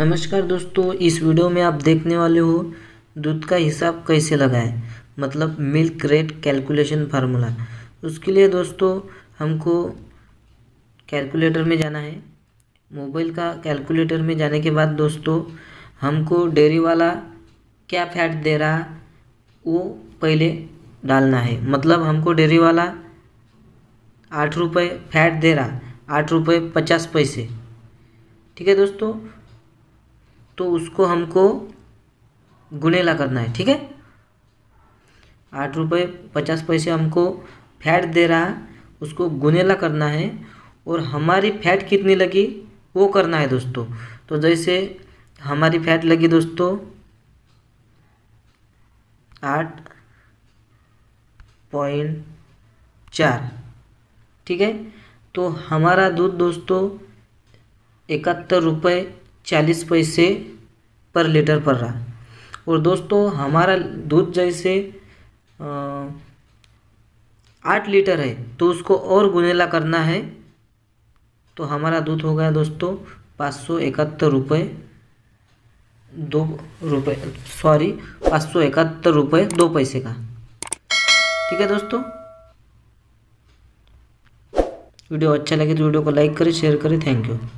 नमस्कार दोस्तों इस वीडियो में आप देखने वाले हो दूध का हिसाब कैसे लगाएं मतलब मिल्क रेट कैलकुलेशन फार्मूला उसके लिए दोस्तों हमको कैलकुलेटर में जाना है मोबाइल का कैलकुलेटर में जाने के बाद दोस्तों हमको डेयरी वाला क्या फैट दे रहा वो पहले डालना है मतलब हमको डेयरी वाला आठ रुपये फैट दे रहा आठ रुपये पचास पैसे ठीक है दोस्तों तो उसको हमको गुनेला करना है ठीक है आठ रुपये पचास पैसे हमको फैट दे रहा है उसको गुनेला करना है और हमारी फैट कितनी लगी वो करना है दोस्तों तो जैसे हमारी फैट लगी दोस्तों आठ पॉइंट चार ठीक है तो हमारा दूध दोस्तों इकहत्तर रुपये चालीस पैसे पर लीटर पड़ रहा और दोस्तों हमारा दूध जैसे आठ लीटर है तो उसको और गुनेला करना है तो हमारा दूध हो गया दोस्तों पाँच सौ इकहत्तर रुपये दो रुपये सॉरी पाँच सौ इकहत्तर रुपये दो पैसे का ठीक है दोस्तों वीडियो अच्छा लगे तो वीडियो को लाइक करें शेयर करें थैंक यू